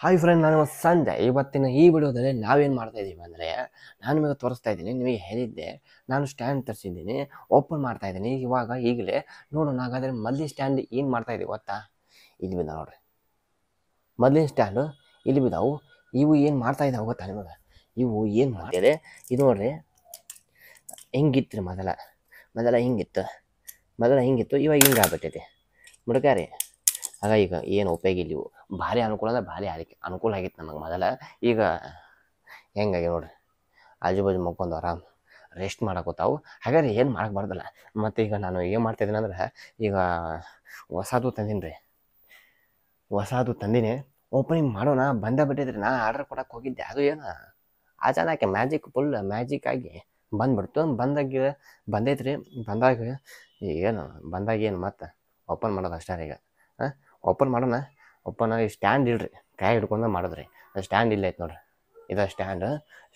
hi friend ನಾನು ಒಂದು ಸಂಜೆ ಇವತ್ತಿನ ಈ ವಿಡಿಯೋದಲ್ಲಿ ನಾವೇನು ಮಾಡ್ತಾ ಇದ್ದೀವಿ ಅಂದರೆ ನಾನು ನಿಮಗೆ ತೋರಿಸ್ತಾ ಇದ್ದೀನಿ ನಿಮಗೆ ಹೇಳಿದ್ದೆ ನಾನು ಸ್ಟ್ಯಾಂಡ್ ತರಿಸಿದ್ದೀನಿ ಓಪನ್ ಮಾಡ್ತಾ ಇದ್ದೀನಿ ಇವಾಗ ಈಗಲೇ ನೋಡೋಣ ಹಾಗಾದರೆ ಮೊದಲಿನ ಸ್ಟ್ಯಾಂಡ್ ಏನು ಮಾಡ್ತಾ ಇದ್ದೀವಿ ಗೊತ್ತಾ ಇಲ್ಲಿ ಬಿದ್ದಾವೆ ನೋಡ್ರಿ ಮೊದಲಿನ ಸ್ಟ್ಯಾಂಡು ಇಲ್ಲಿ ಬಿದ್ದಾವು ಇವು ಏನು ಮಾಡ್ತಾ ಇದ್ದಾವೆ ಗೊತ್ತಾ ನಿಮಗೆ ಇವು ಏನು ಮಾಡ್ತಾರೆ ಇದು ನೋಡ್ರಿ ಹೆಂಗಿತ್ತು ರೀ ಮೊದಲ ಮೊದಲ ಹಿಂಗಿತ್ತು ಮೊದಲ ಹಿಂಗಿತ್ತು ಇವಾಗ ಹಿಂಗೆ ಆಗ್ಬಿಟ್ಟೈತಿ ಮುಡ್ಕಾರಿ ಆಗ ಈಗ ಏನು ಉಪಯೋಗ ಇಲ್ಲಿ ಭಾರಿ ಅನುಕೂಲ ಅಂದ್ರೆ ಭಾರಿ ಆಗಿ ಅನುಕೂಲ ಆಗಿತ್ತು ನಮಗೆ ಮೊದಲ ಈಗ ಹೆಂಗಾಗಿ ನೋಡ್ರಿ ಆಜು ಬಾಜು ಮಕ್ಕೊಂಡು ಆರಾಮ್ ರೆಸ್ಟ್ ಮಾಡಕೋತಾವು ಹಾಗಾದ್ರೆ ಏನು ಮಾಡಕ್ಕೆ ಮತ್ತು ಈಗ ನಾನು ಏನು ಮಾಡ್ತಾಯಿದ್ದೀನಿ ಅಂದ್ರೆ ಈಗ ಹೊಸದು ತಂದೀನಿ ರೀ ಹೊಸದು ತಂದಿನಿ ಓಪನಿಂಗ್ ಮಾಡೋಣ ಬಂದೇ ಬಿಟ್ಟಿದ್ರಿ ನಾ ಆರ್ಡರ್ ಕೊಡಕ್ಕೆ ಹೋಗಿದ್ದೆ ಅದು ಏನು ಅಚಾನಕ್ಕೆ ಮ್ಯಾಜಿಕ್ ಫುಲ್ ಮ್ಯಾಜಿಕ್ ಆಗಿ ಬಂದ್ಬಿಡ್ತು ಬಂದಾಗ ಬಂದೈತ್ರಿ ಬಂದಾಗ ಏನು ಬಂದಾಗ ಏನು ಮತ್ತೆ ಓಪನ್ ಮಾಡೋದು ಅಷ್ಟೇ ಈಗ ಹಾಂ ಓಪನ್ ಮಾಡೋಣ ಓಪನ್ ಆಗಿ ಸ್ಟ್ಯಾಂಡ್ ಇಡ್ರಿ ಕೈ ಹಿಡ್ಕೊಂಡು ಮಾಡಿದ್ರಿ ಅದು ಸ್ಟ್ಯಾಂಡ್ ಇಲ್ಲ ಐತೆ ನೋಡ್ರಿ ಇದು ಸ್ಟ್ಯಾಂಡ್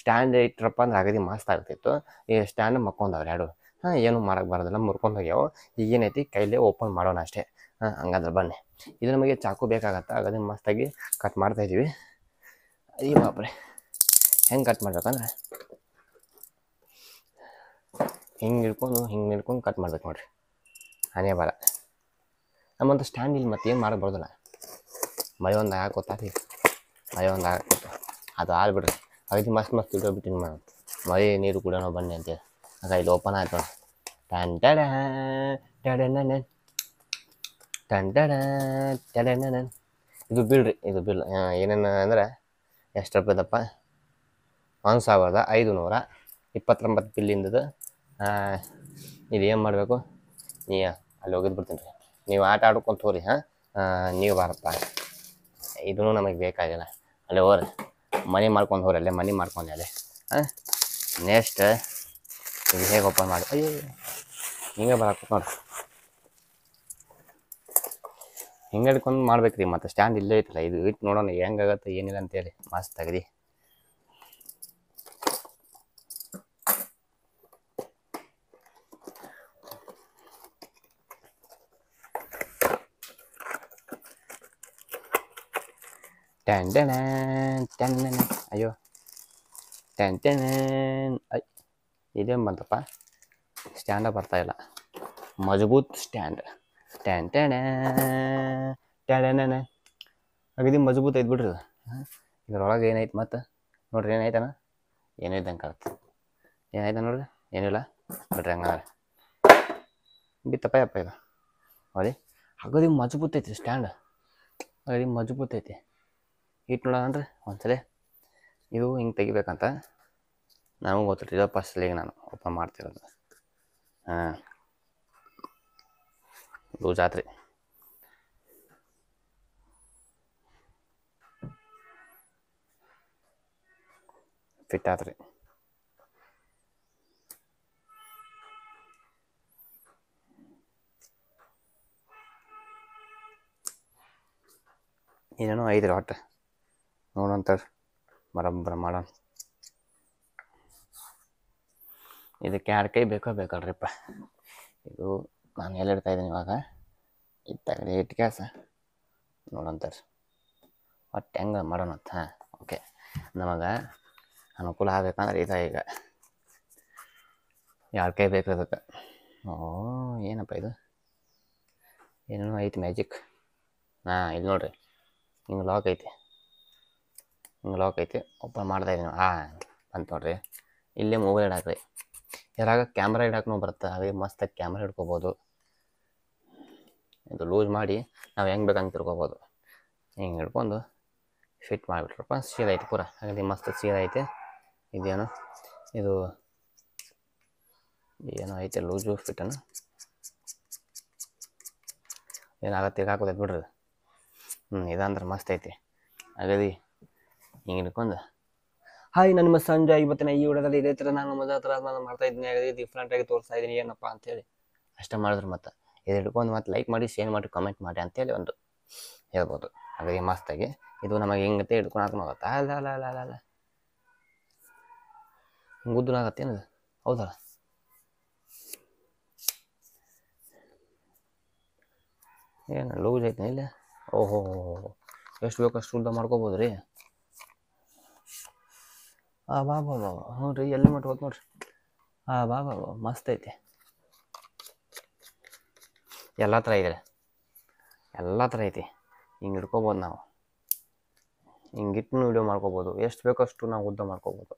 ಸ್ಟ್ಯಾಂಡ್ ಇಟ್ಟರಪ್ಪ ಅಂದ್ರೆ ಅಗದಿ ಮಸ್ತ್ ಆಗ್ತಿತ್ತು ಈ ಸ್ಟ್ಯಾಂಡ್ ಮಕ್ಕೊಂಡವ್ರಿ ಎರಡು ಹಾಂ ಏನು ಮಾಡೋಕ್ಕೆ ಬರೋದಿಲ್ಲ ಮುರ್ಕೊಂಡು ಹೋಗ್ಯಾವೋ ಈಗೇನೈತಿ ಕೈಲೇ ಓಪನ್ ಮಾಡೋಣ ಅಷ್ಟೇ ಹಾಂ ಹಂಗಾದ್ರೆ ಬನ್ನಿ ಇದು ನಮಗೆ ಚಾಕು ಬೇಕಾಗತ್ತೆ ಅಗದಿ ಮಸ್ತಾಗಿ ಕಟ್ ಮಾಡ್ತಾ ಇದ್ದೀವಿ ಈ ಬಾಪ್ರೆ ಹೆಂಗೆ ಕಟ್ ಮಾಡ್ಬೇಕಂದ್ರೆ ಹಿಂಗೆ ಹಿಡ್ಕೊಂಡು ಹಿಂಗೆ ಹಿಡ್ಕೊಂಡು ಕಟ್ ಮಾಡ್ಬೇಕು ನೋಡ್ರಿ ಹಾನೇ ಬರ ನಮ್ಮಂತ ಸ್ಟ್ಯಾಂಡ್ ಇಲ್ಲಿ ಮತ್ತೆ ಏನು ಮಾಡೋಕೆ ಬರೋದಿಲ್ಲ ಒಂದು ಹಾಕೋತಾರಿ ಮಳೆ ಒಂದು ಹಾಕೋತ ಅದು ಆಗ್ಬಿಡ್ರಿ ಅದು ಮಸ್ತ್ ಮಸ್ತ್ ವಿಡಿಯೋ ಮಳೆ ನೀರು ಕೂಡ ನಾವು ಬನ್ನಿ ಅಂತೇಳಿ ಆಗ ಇಲ್ಲಿ ಓಪನ್ ಆಯ್ತು ಟನ್ ಟಡ ಟಡನ ಇದು ಬಿಲ್ರಿ ಇದು ಬಿಲ್ ಏನೇನು ಅಂದ್ರೆ ಎಷ್ಟು ರೂಪಾಯಿದಪ್ಪ ಒಂದು ಸಾವಿರದ ಐದು ನೂರ ಇಪ್ಪತ್ತೊಂಬತ್ತು ಬಿಲ್ಲಿಂದದು ಇದು ಏನು ಮಾಡಬೇಕು ನೀ ಅಲ್ಲಿ ಹೋಗಿದ್ದು ಬಿಡ್ತೀನಿ ರೀ ನೀವು ಆಟ ಆಡ್ಕೊಂತ ಹೋರಿ ಹಾಂ ನೀವು ಬಾರಪ್ಪ ಇದೂ ನಮಗೆ ಬೇಕಾಗಿಲ್ಲ ಅಲ್ಲೇ ಹೋರಿ ಮನೆ ಮಾಡ್ಕೊಂಡು ಹೋರಿ ಅಲ್ಲೇ ಮನೆ ಮಾಡ್ಕೊಂಡೆ ಅಲ್ಲೇ ಹಾಂ ನೆಕ್ಸ್ಟ್ ಇದು ಹೇಗೆ ಓಪನ್ ಮಾಡಿ ಅಯ್ಯೋ ಹಿಂಗೆ ಬರಕ್ಕೆ ನೋಡಿರಿ ಹಿಂಗೆ ಹಿಡ್ಕೊಂಡು ಮಾಡ್ಬೇಕು ರೀ ಮತ್ತು ಸ್ಟ್ಯಾಂಡ್ ಇಲ್ಲೇ ಐತಲ್ಲ ಇದು ಇಟ್ಟು ನೋಡೋಣ ಹೆಂಗಾಗತ್ತೆ ಏನಿಲ್ಲ ಅಂತೇಳಿ ಮಸ್ತ್ ತಗದಿ ടെൻഡന ടെന്നന ಅಯ್ಯೋ ടെൻഡന ಅಯ್ ಇದೇನು ಬಂತಪ್ಪ ಸ್ಟ್ಯಾಂಡ ಬರ್ತಾ ಇಲ್ಲ ಮಜಬೂತ್ ಸ್ಟ್ಯಾಂಡ್ ടെൻഡന ടെಡನನ ಅಗದಿ ಮಜಬೂತ ಐತೆ ಬಿಡ್ರಿ ಇದ್ರೊಳಗೆ ಏನಾಯ್ತು ಮತ್ತು ನೋಡ್ರಿ ಏನಾಯ್ತಾನ ಏನಾಯ್ತಂಗೆ ಇದ್ದಂಗೆ ಕಾಣತ್ತೆ ಏನಾಯ್ತ ನೋಡ್ರಿ ಏನಿಲ್ಲ ನೋಡಿರಿ ಹಂಗಾರೆ ಬಿತ್ತಪ್ಪ ಯಪ್ಪ ಇದು ಅದೇ ಅಗದಿ ಮಜಬೂತ್ ಐತಿ ಸ್ಟ್ಯಾಂಡ್ ಅಗದಿ ಮಜಬೂತ್ ಐತಿ ಇಟ್ಟು ನೋಡೋದಂದ್ರೆ ಒಂದ್ಸಲ ಇದು ಹಿಂಗೆ ತೆಗಿಬೇಕಂತ ನಮಗೆ ಗೊತ್ತಿಲ್ಲ ಇದು ಫಸ್ಟ್ ಈಗ ನಾನು ಓಪನ್ ಮಾಡ್ತಿರೋದು ಹಾಂ ಇದು ಜಾತ್ರೆ ಫಿಟ್ ಆತ್ರಿ ಏನೇನೋ ಐದು ರೀ ಒಟ್ಟು ನೋಡೋಂತಾರೆ ಬರೋಬ್ಬರ ಮಾಡೋಣ ಇದಕ್ಕೆ ಎರಡು ಕೈ ಬೇಕೋ ಬೇಕಲ್ರಿಪ್ಪ ಇದು ನಾನು ಎಲ್ಲಿಡ್ತಾ ಇದ್ದೀನಿ ಇವಾಗ ಇದು ರೇಟ್ ಕ್ಯಾಸ ನೋಡಂತಾರೆ ಒಟ್ಟು ಹೆಂಗೆ ಮಾಡೋಣ ಹಾಂ ಓಕೆ ನಮಗೆ ಅನುಕೂಲ ಆಗಬೇಕಂದ್ರೆ ಇದು ಈಗ ಎರಡು ಕೈ ಬೇಕು ಅದಕ್ಕೆ ಓ ಏನಪ್ಪ ಇದು ಏನೇನೋ ಐತಿ ಮ್ಯಾಜಿಕ್ ಹಾಂ ಇಲ್ಲಿ ನೋಡಿರಿ ಹಿಂಗೆ ಲಾಕ್ ಐತಿ ಹಿಂಗೆ ಲಾಕ್ ಐತಿ ಓಪನ್ ಮಾಡ್ತಾ ನೀವು ಹಾಂ ಅಂತ ನೋಡ್ರಿ ಇಲ್ಲೇ ಮೊಬೈಲ್ ಇಡಾಕ್ರಿ ಇದ್ರಾಗ ಕ್ಯಾಮ್ರಾ ಇಡಾಕೂ ಬರುತ್ತೆ ಹಾಗೆ ಮಸ್ತ್ ಕ್ಯಾಮ್ರಾ ಹಿಡ್ಕೊಬೋದು ಇದು ಲೂಸ್ ಮಾಡಿ ನಾವು ಹೆಂಗೆ ಬೇಕಂಗೆ ತಿರ್ಕೋಬೋದು ಹಿಂಗೆ ಹಿಡ್ಕೊಂಡು ಫಿಟ್ ಮಾಡಿಬಿಟ್ರಪ್ಪ ಐತೆ ಪೂರ ಹಾಗಾದ್ರೆ ಮಸ್ತ್ ಐತೆ ಇದೇನು ಇದು ಏನೋ ಐತೆ ಲೂಸು ಫಿಟ್ಟನು ಏನಾಗತ್ತೆ ಈಗ ಹಾಕೋದೈತೆ ಬಿಡ್ರಿ ಹ್ಞೂ ಇದಂದ್ರೆ ಮಸ್ತ್ ಐತಿ ಹಾಗಾದ್ರೆ ಹಿಂಗೆ ಹಿಡ್ಕೊಂಡು ಹಾಯ್ ನನ್ನ ಸಂಜಯ್ ಇವತ್ತಿನ ಈ ವಿಡಿಯೋದಲ್ಲಿ ಇದೇ ಥರ ನಾನು ಮಜಾ ಥರ ನಾನು ಮಾಡ್ತಾ ಇದ್ದೀನಿ ಡಿಫ್ರೆಂಟ್ ಆಗಿ ತೋರಿಸ್ತಾ ಇದ್ದೀನಿ ಏನಪ್ಪ ಅಂತೇಳಿ ಅಷ್ಟೇ ಮಾಡಿದ್ರು ಮತ್ತೆ ಇದು ಹಿಡ್ಕೊಂಡು ಮತ್ತೆ ಲೈಕ್ ಮಾಡಿ ಶೇರ್ ಮಾಡಿ ಕಮೆಂಟ್ ಮಾಡಿ ಅಂತೇಳಿ ಒಂದು ಹೇಳ್ಬೋದು ಹಾಗಾಗಿ ಮಸ್ತಾಗಿ ಇದು ನಮಗೆ ಹೆಂಗತ್ತೆ ಹಿಡ್ಕೊಂಡು ಹಾಕೊಂಡು ಅಲ್ಲ ಅಲ್ಲ ಅಲ್ಲ ಅಲ್ಲ ಹೌದಲ್ಲ ಏನು ಲೂಸ್ ಐತೆ ಇಲ್ಲ ಓಹೋ ಎಷ್ಟು ಬೇಕು ಅಷ್ಟು ಉದ್ದ ಮಾಡ್ಕೋಬೋದು ರೀ ಆ ಬಾ ಬಾ ಬಾ ಹ್ಞೂ ರೀ ಎಲ್ಲಿ ಮಟ್ಟ ಹೋಗಿ ನೋಡ್ರಿ ಆ ಬಾ ಬಾ ಬಾ ಮಸ್ತ್ ಐತೆ ಎಲ್ಲ ಥರ ಇದೆ ಎಲ್ಲ ಥರ ಐತಿ ಹಿಂಗೆ ಇಟ್ಕೋಬೋದು ನಾವು ಹಿಂಗಿಟ್ಟು ವಿಡಿಯೋ ಮಾಡ್ಕೋಬೋದು ಎಷ್ಟು ಅಷ್ಟು ನಾವು ಉದ್ದ ಮಾಡ್ಕೋಬೋದು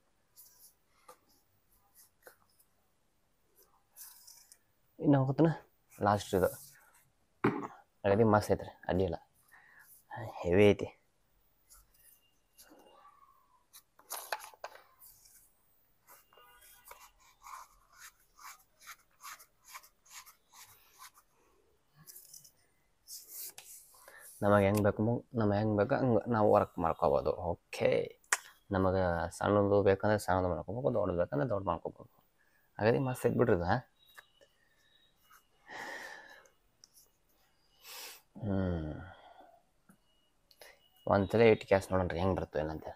ಇನ್ನು ಹೋಗ್ತಾನೆ ಲಾಸ್ಟ್ ಇದು ಅಗದಿ ಮಸ್ತ್ ಐತೆ ರೀ ಅಡ್ಡಿಲ್ಲ ಹೆವಿ ಐತಿ ನಮಗೆ ಹೆಂಗೆ ಬೇಕು ನಮಗೆ ಹೆಂಗೆ ಬೇಕು ಹಂಗೆ ನಾವು ವರ್ಕ್ ಮಾಡ್ಕೋಬೋದು ಓಕೆ ನಮಗೆ ಸಣ್ಣದು ಬೇಕಂದ್ರೆ ಸಣ್ಣದು ಮಾಡ್ಕೋಬೇಕು ದೊಡ್ಡದು ಬೇಕಂದ್ರೆ ದೊಡ್ಡ ಮಾಡ್ಕೋಬೋದು ಹಾಗಾಗಿ ಮಸ್ತ್ ಐತೆ ಇದು ಹ್ಞೂ ಒಂದ್ಸಲ ಇಟ್ಟು ಕ್ಯಾಶ್ ನೋಡೋಣ್ರಿ ಹೆಂಗೆ ಬರ್ತವೆ ಏನಂತ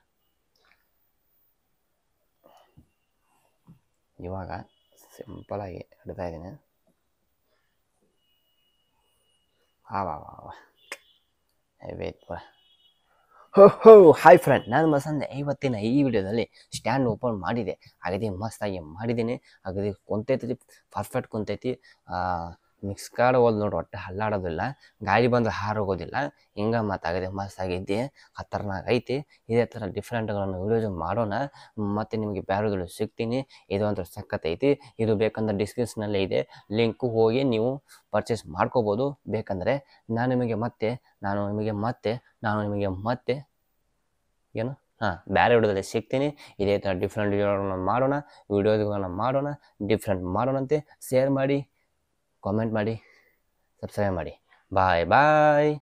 ಇವಾಗ ಸಿಂಪಲಾಗಿ ಹಿಡ್ತಾ ಇದ್ದೀನಿ ಆವಾ ವಾ ವೇಟ್ ಹೋ ಹೋ ಹಾಯ್ ಫ್ರೆಂಡ್ ನಾನು ಮಸಂದೆ ಇವತ್ತಿನ ಈ ವಿಡಿಯೋದಲ್ಲಿ ಸ್ಟ್ಯಾಂಡ್ ಓಪನ್ ಮಾಡಿದೆ ಹಾಗೆ ಮಸ್ತಾಗಿ ಮಾಡಿದ್ದೀನಿ ಹಾಗದೇ ಕುಂತೈತಿ ಪರ್ಫೆಕ್ಟ್ ಕುಂತೈತಿ ಮಿಕ್ಸ್ ಕಾರ್ಡ್ ನೋಡಿ ಒಟ್ಟು ಹಲ್ಲಾಡೋದಿಲ್ಲ ಗಾಳಿ ಬಂದ್ರೆ ಹಾರೋಗೋದಿಲ್ಲ ಹಿಂಗೆ ಮಾತಾಗಿದೆ ಮಸ್ತಾಗೈತಿ ಹತ್ತರನಾಗ ಐತಿ ಇದೇ ಥರ ಡಿಫ್ರೆಂಟ್ಗಳನ್ನು ವೀಡಿಯೋಸ್ ಮಾಡೋಣ ಮತ್ತು ನಿಮಗೆ ಬ್ಯಾರೋಗಳು ಸಿಗ್ತೀನಿ ಇದು ಸಖತ್ ಐತಿ ಇದು ಬೇಕಂದ್ರೆ ಡಿಸ್ಕ್ರಿಪ್ಷನಲ್ಲೇ ಇದೆ ಲಿಂಕು ಹೋಗಿ ನೀವು ಪರ್ಚೇಸ್ ಮಾಡ್ಕೋಬೋದು ಬೇಕಂದರೆ ನಾನು ನಿಮಗೆ ಮತ್ತೆ ನಾನು ನಿಮಗೆ ಮತ್ತೆ ನಾನು ನಿಮಗೆ ಮತ್ತೆ ಏನು ಹಾಂ ಬೇರೆ ವಿಡಿಯೋದಲ್ಲಿ ಸಿಗ್ತೀನಿ ಇದೇ ಥರ ಡಿಫ್ರೆಂಟ್ ವಿಡಿಯೋಗಳನ್ನು ಮಾಡೋಣ ವಿಡಿಯೋಸ್ಗಳನ್ನು ಮಾಡೋಣ ಡಿಫ್ರೆಂಟ್ ಮಾಡೋಣಂತೆ ಶೇರ್ ಮಾಡಿ ಕಾಮೆಂಟ್ ಮಾಡಿ ಸಬ್ಸ್ಕ್ರೈಬ್ ಮಾಡಿ ಬಾಯ್ ಬಾಯ್